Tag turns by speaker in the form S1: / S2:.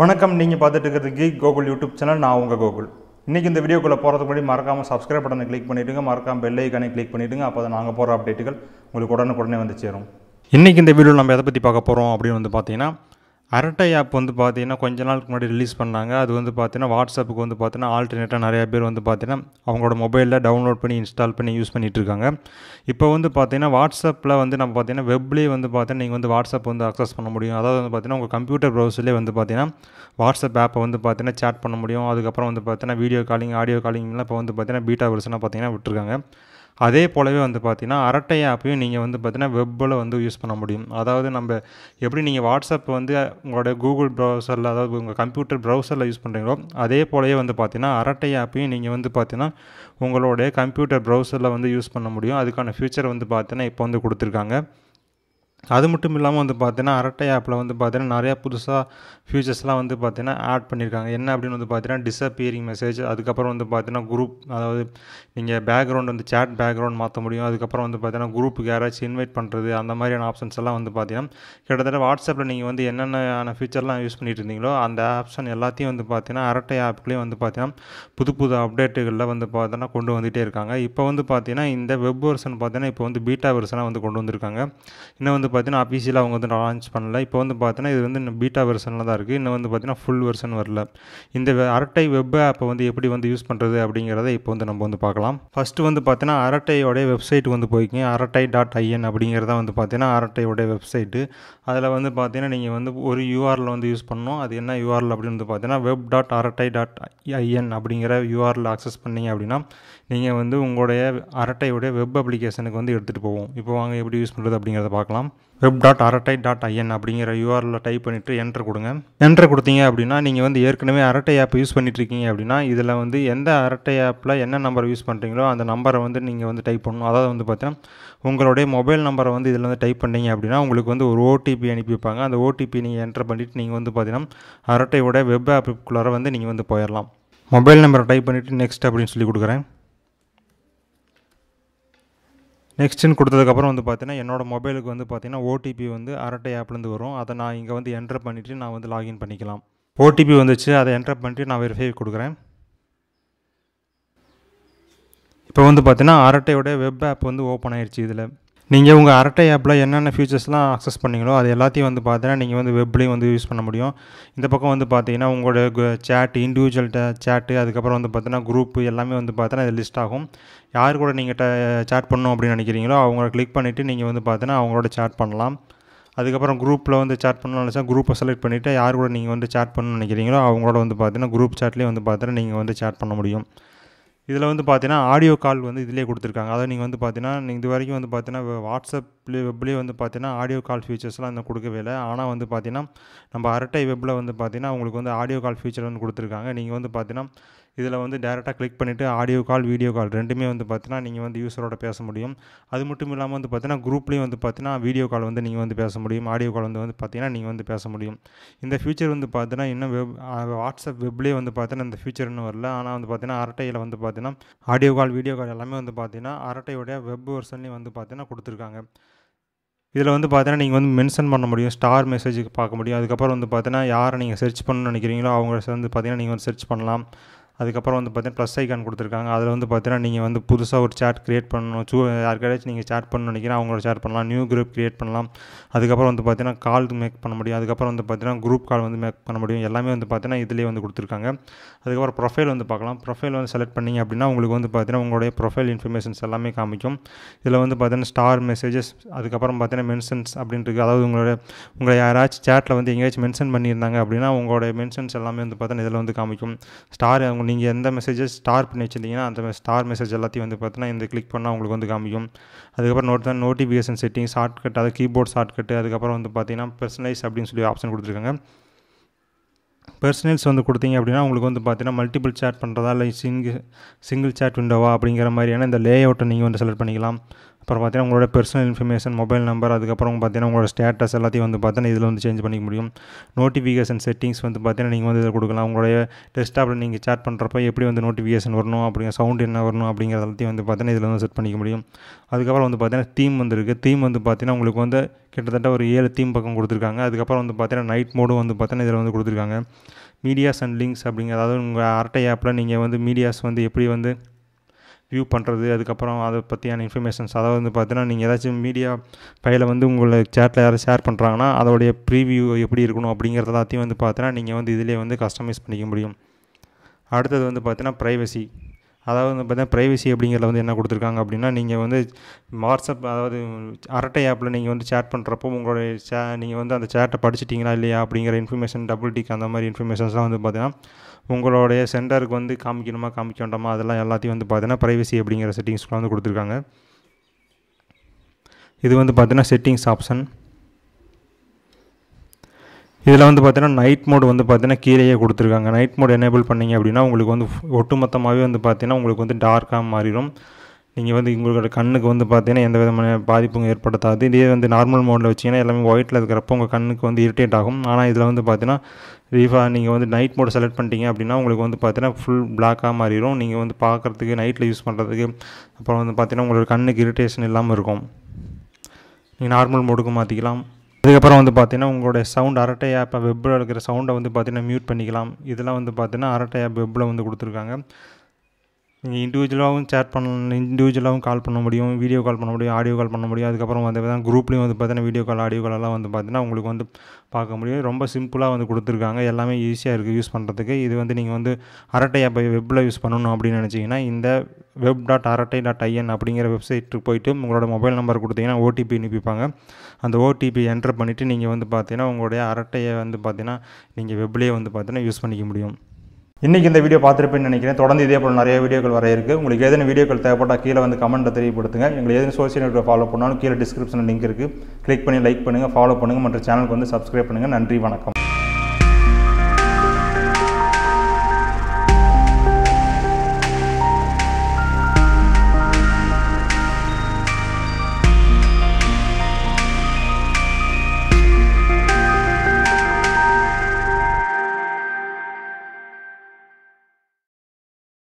S1: வணக்கம் நீங்கள் பார்த்துட்டு இருக்கிறது கீக் கோகுள் யூடியூப் சேனல் நான் உங்கள் கோகுள் இன்றைக்கி இந்த வீடியோக்குள்ளே போகிறதுக்கு முன்னாடி மறக்காமல் சப்ஸ்கிரைப் பட்டனை கிளிக் பண்ணிவிடுங்க மறக்காமல் பெல் ஐக்கானை கிளிக் பண்ணிவிடுங்க அப்போ தான் நாங்கள் போகிற அப்டேட்டுகள் உங்களுக்கு உடனுக்குடனே வந்து சேரும் இன்றைக்கி இந்த வீடியோவில் நம்ம எதை பற்றி பார்க்க போகிறோம் அப்படின்னு வந்து பார்த்தீங்கன்னா அரட்டை ஆப் வந்து பார்த்தீங்கன்னா கொஞ்ச நாளுக்கு முன்னாடி ரிலீஸ் பண்ணாங்க அது வந்து பார்த்தீங்கன்னா வாட்ஸ்அப்புக்கு வந்து பார்த்தீங்கன்னா ஆல்டர்னேட்டாக நிறையா பேர் வந்து பார்த்தீங்கன்னா அவங்களோட மொபைலில் டவுன்லோட் பண்ணி இன்ஸ்டால் பண்ணி யூஸ் பண்ணிகிட்டு இருக்காங்க இப்போ வந்து பார்த்தீங்கன்னா வாட்ஸ்அப்பில் வந்து நம்ம பார்த்தீங்கன்னா வெப்லேயே வந்து பார்த்தீங்கன்னா நீங்கள் வந்து வாட்ஸ்அப் வந்து அக்சஸ் பண்ண முடியும் அதாவது வந்து பார்த்தீங்கன்னா உங்கள் கம்ப்யூட்டர் ப்ரௌசர்லேயே வந்து பார்த்தீங்கன்னா வாட்ஸ்அப் ஆப்பை வந்து பார்த்தீங்கன்னா சேட் பண்ண முடியும் அதுக்கப்புறம் வந்து பார்த்தீங்கன்னா வீடியோ காலிங் ஆடியோ காலிங்லாம் இப்போ வந்து பார்த்தீங்கன்னா பீட்டா வருஷனாக பார்த்தீங்கன்னா விட்டுருக்காங்க அதே போலவே வந்து பார்த்தீங்கன்னா அரட்டை ஆப்பையும் நீங்கள் வந்து பார்த்தீங்கன்னா வெப்பில் வந்து யூஸ் பண்ண முடியும் அதாவது நம்ம எப்படி நீங்கள் வாட்ஸ்அப் வந்து உங்களோட கூகுள் ப்ரௌசரில் அதாவது உங்கள் கம்ப்யூட்டர் ப்ரௌசரில் யூஸ் பண்ணுறீங்களோ அதே போலவே வந்து பார்த்தீங்கன்னா அரட்டை ஆப்பையும் நீங்கள் வந்து பார்த்தீங்கன்னா உங்களுடைய கம்ப்யூட்டர் ப்ரௌசரில் வந்து யூஸ் பண்ண முடியும் அதுக்கான ஃபியூச்சர் வந்து பார்த்தீங்கன்னா இப்போ வந்து கொடுத்துருக்காங்க அது மட்டும் இல்லாமல் வந்து பார்த்தீங்கன்னா அரட்டை ஆப்பில் வந்து பார்த்தீங்கன்னா நிறையா புதுசாக ஃபியூச்சர்ஸ்லாம் வந்து பார்த்தீங்கன்னா ஆட் பண்ணியிருக்காங்க என்ன அப்படின்னு வந்து பார்த்தீங்கன்னா டிஸப்பியரிங் மெசேஜ் அதுக்கப்புறம் வந்து பார்த்தீங்கன்னா குரூப் அதாவது நீங்கள் பேக்ரவுண்ட் வந்து சேட் பேக்ரவுண்ட் மாற்ற முடியும் அதுக்கப்புறம் வந்து பார்த்தீங்கன்னா குரூப்புக்கு யாராச்சும் இன்வைட் பண்ணுறது அந்த மாதிரியான ஆப்ஷன்ஸ் எல்லாம் வந்து பார்த்தீங்கன்னா கிட்டத்தட்ட வாட்ஸ்அப்பில் நீங்கள் வந்து என்னென்ன ஃபியூச்சர்லாம் யூஸ் பண்ணிட்டு இருந்தீங்களோ அந்த ஆப்ஷன் எல்லாத்தையும் வந்து பார்த்தீங்கன்னா அரட்டை ஆப்லேயும் வந்து பார்த்தீங்கன்னா புது புது அப்டேட்டுகளில் வந்து பார்த்தீங்கன்னா கொண்டு வந்துகிட்டே இருக்காங்க இப்போ வந்து பார்த்தீங்கன்னா இந்த வெப் வெர்ஷன் பார்த்தீங்கன்னா இப்போ வந்து பீட்டா வெர்ஷனாக வந்து கொண்டு வந்திருக்காங்க இன்னும் வந்து பார்த்தீங்கன்னா அஃபீஷியலாக அவங்க வந்து லான்ச் பண்ணல இப்போ வந்து பார்த்தீங்கன்னா இது வந்து பீட்டா வெர்ஷனில் தான் இருக்குது இன்னும் வந்து பார்த்தீங்கன்னா ஃபுல் வெர்ஷன் வரல இந்த அரட்டை வெப் ஆப்பை வந்து எப்படி வந்து யூஸ் பண்ணுறது அப்படிங்கிறத இப்போ வந்து நம்ம வந்து பார்க்கலாம் ஃபஸ்ட்டு வந்து பார்த்தீங்கன்னா அரட்டையோடைய வெப்சைட் வந்து போய்க்கிங்க அரட்டை டாட் ஐஎன் அப்படிங்கிறத வந்து பார்த்தீங்கன்னா அரட்டையோடைய வெப்சைட்டு அதில் வந்து பார்த்தீங்கன்னா நீங்கள் வந்து ஒரு யூஆரில் வந்து யூஸ் பண்ணணும் அது என்ன யூஆர்எல் அப்படின்னு வந்து பார்த்தீங்கன்னா web dot Arattai dot IN அப்படிங்கிற யூஆரில் ஆக்சஸ் பண்ணீங்க அப்படின்னா நீங்கள் வந்து உங்களுடைய அரட்டையுடைய வெப் அப்ளிகேஷனுக்கு வந்து எடுத்துகிட்டு போவோம் இப்போ வாங்க எப்படி யூஸ் பண்ணுறது அப்படிங்கிறத பார்க்கலாம் web dot Arattai dot IN அப்படிங்கிற யூஆரில் டைப் பண்ணிவிட்டு என்ட்ரு கொடுங்க என்ட்ரு கொடுத்தீங்க அப்படின்னா நீங்கள் வந்து ஏற்கனவே அரட்டை ஆப் யூஸ் பண்ணிட்டுருக்கீங்க அப்படின்னா இதில் வந்து எந்த அரட்டை ஆப்பில் என்ன நம்பர் யூஸ் பண்ணுறீங்களோ அந்த நம்பரை வந்து நீங்கள் வந்து டைப் பண்ணணும் அதாவது வந்து பார்த்தீங்கன்னா உங்களுடைய மொபைல் நம்பரை வந்து இதில் வந்து டைப் பண்ணிங்க அப்படின்னா உங்களுக்கு வந்து ஒரு ஓடிபி அனுப்பிப்பாங்க அந்த ஓடிபி நீங்கள் என்ட்ரு பண்ணிவிட்டு நீங்கள் வந்து பார்த்தீங்கன்னா அரட்டையோட வெப் ஆப்புக்குள்ளார வந்து நீங்கள் வந்து போயிடலாம் மொபைல் நம்பரை டைப் பண்ணிவிட்டு நெக்ஸ்ட் அப்படின்னு சொல்லி கொடுக்குறேன் நெக்ஸ்ட்டுன்னு கொடுத்ததுக்கப்புறம் வந்து பார்த்தீங்கன்னா என்னோடய மொபைலுக்கு வந்து பார்த்தீங்கன்னா ஓடிபி வந்து அரட்டை ஆப்லேருந்து வரும் அதை நான் இங்கே வந்து என்டர் பண்ணிவிட்டு நான் வந்து லாகின் பண்ணிக்கலாம் ஓடிபி வந்துச்சு அதை என்ட்ரு பண்ணிவிட்டு நான் வெரிஃபை கொடுக்குறேன் இப்போ வந்து பார்த்தீங்கன்னா அரட்டையோடைய வெப் ஆப் வந்து ஓப்பன் ஆயிடுச்சு இதில் நீங்கள் உங்கள் அரட்டை ஆப்பில் என்னென்ன ஃபியூச்சர்ஸ்லாம் அக்சஸ் பண்ணீங்களோ அது எல்லாத்தையும் வந்து பார்த்தீங்கன்னா நீங்கள் வந்து வெப்லேயும் வந்து யூஸ் பண்ண முடியும் இந்த பக்கம் வந்து பார்த்தீங்கன்னா உங்களோட சேட் இண்டிவிஜுவல் சேட்டு அதுக்கப்புறம் வந்து பார்த்தீங்கன்னா குரூப் எல்லாமே வந்து பார்த்தீங்கன்னா இது லிஸ்ட் ஆகும் யார் கூட நீங்கள் சேட் பண்ணணும் அப்படின்னு நினைக்கிறீங்களோ அவங்கள கிளிக் பண்ணிவிட்டு நீங்கள் வந்து பார்த்தீங்கன்னா அவங்களோட சேட் பண்ணலாம் அதுக்கப்புறம் குரூப்பில் வந்து சேட் பண்ணணும்னு நினச்சா குரூப்பை செலக்ட் பண்ணிவிட்டு யார் கூட நீங்கள் வந்து சேட் பண்ணணும்னு நினைக்கிறீங்களோ அவங்களோட வந்து பார்த்தீங்கன்னா குரூப் சேட்லேயும் வந்து பார்த்தீங்கன்னா நீங்கள் வந்து சேட் பண்ண முடியும் இதில் வந்து பார்த்தீங்கன்னா ஆடியோ கால் வந்து இதிலே கொடுத்துருக்காங்க அதாவது நீங்கள் வந்து பார்த்தீங்கன்னா நீங்கள் இது வரைக்கும் வந்து பார்த்தீங்கன்னா வாட்ஸ்அப்லேயே வெப்லேயே வந்து பார்த்தீங்கன்னா ஆடியோ கால் ஃபீச்சர்ஸ்லாம் இன்னும் கொடுக்கவே இல்லை ஆனால் வந்து பார்த்தீங்கன்னா நம்ம அரட்டை வெப்பில் வந்து பார்த்தீங்கன்னா உங்களுக்கு வந்து ஆடியோ கால் ஃபீச்சர் வந்து கொடுத்துருக்காங்க நீங்கள் வந்து பார்த்தீங்கன்னா இதில் வந்து டேரெக்டாக கிளிக் பண்ணிவிட்டு ஆடியோ கால் வீடியோ கால் ரெண்டுமே வந்து பார்த்தினா நீங்கள் வந்து யூஸரோட பேச முடியும் அது மட்டும் இல்லாமல் வந்து பார்த்தீங்கன்னா குரூப்லேயும் வந்து பார்த்தீங்கன்னா வீடியோ கால் வந்து நீங்கள் வந்து பேச முடியும் ஆடியோ கால் வந்து வந்து பார்த்தீங்கன்னா நீங்கள் வந்து பேச முடியும் இந்த ஃபியூச்சர் வந்து பார்த்தீங்கன்னா இன்னும் வெப் வாட்ஸ்அப் வெப்லேயே வந்து பார்த்தீங்கன்னா இந்த ஃபியூச்சர் இன்னும் வரல ஆனால் வந்து பார்த்தீங்கன்னா அரட்டையில் வந்து பார்த்தீங்கன்னா ஆடியோ கால் வீடியோ கால் எல்லாமே வந்து பார்த்தீங்கன்னா அரட்டையோடைய வெப் வெர்ஷன்லேயும் வந்து பார்த்தீங்கன்னா கொடுத்துருக்காங்க இதில் வந்து பார்த்தீங்கன்னா நீங்கள் வந்து மென்ஷன் பண்ண முடியும் ஸ்டார் மெசேஜுக்கு பார்க்க முடியும் அதுக்கப்புறம் வந்து பார்த்தீங்கன்னா யாரை நீங்கள் சர்ச் பண்ணணும்னு நினைக்கிறீங்களோ அவங்க வந்து பார்த்தீங்கன்னா நீங்கள் வந்து சர்ச் பண்ணலாம் அதுக்கப்புறம் வந்து பார்த்தீங்கன்னா ப்ளஸ் ஐக்கான் கொடுத்துருக்காங்க அதில் வந்து பார்த்தீங்கன்னா நீங்கள் வந்து புதுசாக ஒரு சேட் க்ரியேட் பண்ணணும் சூ யாருக்காச்சும் நீங்கள் சேட் பண்ணணும் நினைக்கிறேன் அவங்களோட சேட் பண்ணலாம் நியூ குரூப் க்ரியேட் பண்ணலாம் அதுக்கப்புறம் வந்து பார்த்தீங்கன்னா கால் மேக் பண்ண முடியும் அதுக்கப்புறம் வந்து பார்த்திங்கன்னா குரூப் கால் வந்து மேக் பண்ண முடியும் எல்லாமே வந்து பார்த்திங்கன்னா இதிலே வந்து கொடுத்துருக்காங்க அதுக்கப்புறம் ப்ரொஃபைல் வந்து பார்க்கலாம் ப்ரொஃபைல் வந்து செலக்ட் பண்ணிங்க அப்படின்னா உங்களுக்கு வந்து பார்த்தீங்கன்னா உங்களுடைய ப்ரொஃபைல் இன்ஃபர்மேஷன்ஸ் எல்லாமே காமிக்கும் இதில் வந்து பார்த்திங்கன்னா ஸ்டார் மெசேஜஸ் அதுக்கப்புறம் பார்த்தீங்கன்னா மென்ஷன்ஸ் அப்படின்ட்டு அதாவது உங்களோட உங்களை யாராச்சும் சேட்டில் வந்து எங்கேயாச்சும் மென்ஷன் பண்ணியிருந்தாங்க அப்படின்னா உங்களுடைய மென்ஷன்ஸ் எல்லாமே வந்து பார்த்திங்கன்னா இதில் வந்து காமிக்கும் ஸ்டார் அவங்க நீங்கள் எந்த மெசேஜஸ் ஸ்டார் பண்ணி வச்சுருந்தீங்கன்னா அந்த ஸ்டார் மெசேஜ் எல்லாத்தையும் வந்து பார்த்தீங்கன்னா இந்த கிளிக் பண்ணால் உங்களுக்கு வந்து காமிக்கும் அதுக்கப்புறம் நோட் தான் நோட்டிஃபிகேஷன் செட்டிங் ஷார்ட்கட் அதாவது கீபோர்ட் ஷார்ட்கட் அதுக்கப்புறம் வந்து பார்த்தீங்கன்னா பர்சனலைஸ் அப்படின்னு சொல்லி ஆப்ஷன் கொடுத்துருக்காங்க பர்சனல்ஸ் வந்து கொடுத்தீங்க அப்படின்னா உங்களுக்கு வந்து பார்த்தீங்கன்னா மல்டிபிள் சேட் பண்ணுறதா இல்லை சிங்கிள் சிங்கிள் சேட் விண்டோவா அப்படிங்கிற மாதிரியான இந்த லே அவுட்டை நீங்கள் வந்து செலக்ட் பண்ணிக்கலாம் அப்புறம் பார்த்தீங்கன்னா உங்களோட பர்சனல் இன்ஃபர்மேஷன் மொபைல் நம்பர் அதுக்கப்புறம் பார்த்தீங்கன்னா உங்களோட ஸ்டேட்டஸ் எல்லாத்தையும் வந்து பார்த்தீங்கன்னா இதில் வந்து சேஞ்ச் பண்ணிக்க முடியும் நோட்டிஃபிகேஷன் செட்டிங்ஸ் வந்து பார்த்தீங்கன்னா நீங்கள் வந்து இதில் கொடுக்கலாம் உங்களுடைய டெஸ்டாப்பில் நீங்கள் சேட் பண்ணுறப்ப எப்படி வந்து நோட்டிஃபிகேஷன் வரணும் அப்படிங்கிற சவுண்ட் என்ன வரணும் அப்படிங்கிற எல்லாத்தையும் வந்து பார்த்தீங்கன்னா இதில் வந்து செட் பண்ணிக்க முடியும் அதுக்கப்புறம் வந்து பார்த்தீங்கன்னா தீம் வந்துருக்கு தீம் வந்து பார்த்தீங்கன்னா உங்களுக்கு வந்து கிட்டத்தட்ட ஒரு ஏழு தீம் பக்கம் கொடுத்துருக்காங்க அதுக்கப்புறம் வந்து பார்த்தீங்கன்னா நைட் மோடும் வந்து பார்த்தீங்கன்னா இதில் வந்து கொடுத்துருக்காங்க மீடியாஸ் அண்ட் லிங்க்ஸ் அப்படிங்கிற அதாவது உங்கள் ஆர்டை ஆப்பில் நீங்கள் வந்து மீடியாஸ் வந்து எப்படி வந்து வியூ பண்ணுறது அதுக்கப்புறம் அதை பற்றியான இன்ஃபர்மேஷன்ஸ் அதாவது வந்து பார்த்தீங்கன்னா நீங்கள் ஏதாச்சும் மீடியா ஃபைலை வந்து உங்களை சேட்டில் யாரும் ஷேர் பண்ணுறாங்கன்னா அதோடைய ப்ரீவியூ எப்படி இருக்கணும் அப்படிங்கிறத எல்லாத்தையும் வந்து பார்த்தீங்கன்னா நீங்கள் வந்து இதிலே வந்து கஸ்டமைஸ் பண்ணிக்க முடியும் அடுத்தது வந்து பார்த்தீங்கன்னா ப்ரைவசி அதாவது வந்து பார்த்தீங்கன்னா ப்ரைவசி அப்படிங்கிறத வந்து என்ன கொடுத்துருக்காங்க அப்படின்னா நீங்கள் வந்து வாட்ஸ்அப் அதாவது அரட்டை ஆப்பில் நீங்கள் வந்து சேட் பண்ணுறப்போ உங்களுடைய சே நீங்கள் வந்து அந்த சேட்டை படிச்சிட்டிங்களா இல்லையா அப்படிங்கிற இன்ஃபர்மேஷன் டபுள் டிக் அந்த மாதிரி இன்ஃபர்மேஷன்ஸ்லாம் வந்து பார்த்தீங்கன்னா உங்களுடைய சென்டருக்கு வந்து காமிக்கணுமா காமிக்க வேண்டாமா அதெல்லாம் எல்லாத்தையும் வந்து பார்த்தீங்கன்னா ப்ரைவசி அப்படிங்கிற செட்டிங்ஸ்க்குலாம் வந்து கொடுத்துருக்காங்க இது வந்து பார்த்தீங்கன்னா செட்டிங்ஸ் ஆப்ஷன் இதில் வந்து பார்த்தீங்கன்னா நைட் மோட் வந்து பார்த்தீங்கன்னா கீழேயே கொடுத்துருக்காங்க நைட் மோட் எனேபிள் பண்ணிங்க அப்படின்னா உங்களுக்கு வந்து ஒட்டுமொத்தமாகவே வந்து பார்த்தீங்கன்னா உங்களுக்கு வந்து டார்க்காக மாறிடும் நீங்கள் வந்து உங்களோட கண்ணுக்கு வந்து பார்த்தீங்கன்னா எந்த விதமான பாதிப்பும் ஏற்படுத்தாது இதே வந்து நார்மல் மோடில் வச்சிங்கன்னா எல்லாமே ஒயிட்டில் இருக்கிறப்போ உங்கள் கண்ணுக்கு வந்து இரிட்டேட் ஆகும் ஆனால் இதில் வந்து பார்த்தீங்கன்னா ரீஃபா நீங்கள் வந்து நைட் மோட் செலக்ட் பண்ணிட்டீங்க அப்படின்னா உங்களுக்கு வந்து பார்த்தீங்கன்னா ஃபுல் பிளாக்காக மாறிடும் நீங்கள் வந்து பார்க்குறதுக்கு நைட்டில் யூஸ் பண்ணுறதுக்கு அப்புறம் வந்து பார்த்தீங்கன்னா உங்களோட கண்ணுக்கு இரிட்டேஷன் இல்லாமல் இருக்கும் நீங்கள் நார்மல் மோடுக்கு மாற்றிக்கலாம் இதுக்கப்புறம் வந்து பார்த்தீங்கன்னா உங்களுடைய சவுண்ட் அரட்டை ஆப் வெப்பில் இருக்கிற சவுண்டை வந்து பார்த்தீங்கன்னா மியூட் பண்ணிக்கலாம் இதெல்லாம் வந்து பார்த்தீங்கன்னா அரட்டை ஆப் வெப்பில் வந்து கொடுத்துருக்காங்க நீங்கள் இண்டிவிஜுவலாகவும் சேட் பண்ண இண்டிவிஜுவலாகவும் கால் பண்ண முடியும் வீடியோ கால் பண்ண முடியும் ஆடியோ கால் பண்ண முடியும் அதுக்கப்புறம் வந்து பார்த்தீங்கன்னா குரூப்லேயும் வந்து பார்த்தீங்கன்னா வீடியோ கால் ஆடியோ காலெல்லாம் வந்து பார்த்தீங்கன்னா உங்களுக்கு வந்து பார்க்க முடியும் ரொம்ப சிம்பிளாக வந்து கொடுத்துருக்காங்க எல்லாமே ஈஸியாக இருக்குது யூஸ் பண்ணுறதுக்கு இது வந்து நீங்கள் வந்து அரட்டை ஆப்பை வெப்பில் யூஸ் பண்ணணும் அப்படின்னு நினச்சிங்கன்னா இந்த web dot Arattai dot IN அப்படிங்கிற வெப்சைட்டுக்கு போயிட்டு உங்களோட மொபைல் நம்பர் கொடுத்தீங்கன்னா ஓடிபி அனுப்பிப்பாங்க அந்த ஓடிபி என்ட்ரு பண்ணிவிட்டு நீங்கள் வந்து பார்த்தீங்கன்னா உங்களுடைய அரட்டையை வந்து பார்த்தீங்கன்னா நீங்கள் வெப்லேயே வந்து பார்த்தீங்கன்னா யூஸ் பண்ணிக்க முடியும் இன்றைக்கி இந்த வீடியோ பார்த்துருப்பேன்னு நினைக்கிறேன் தொடர்ந்து இதே போல் நிறைய வீடியோக்கள் வரைய இருக்குது உங்களுக்கு ஏதேனும் வீடியோக்கள் தேவைப்பட்டால் கீழே வந்து கமெண்ட்டை தெரியப்படுத்துங்க எங்களுக்கு எதுவும் சோசியல் மீடியா ஃபாலோ பண்ணாலும் கீழே டிஸ்கிரிப்ஷனில் லிங்க் இருக்குது கிளிக் பண்ணி லைக் பண்ணுங்கள் ஃபாலோ பண்ணுங்கள் மற்றும் சேனலுக்கு வந்து சப்ஸ்கிரைப் பண்ணுங்கள் நன்றி வணக்கம்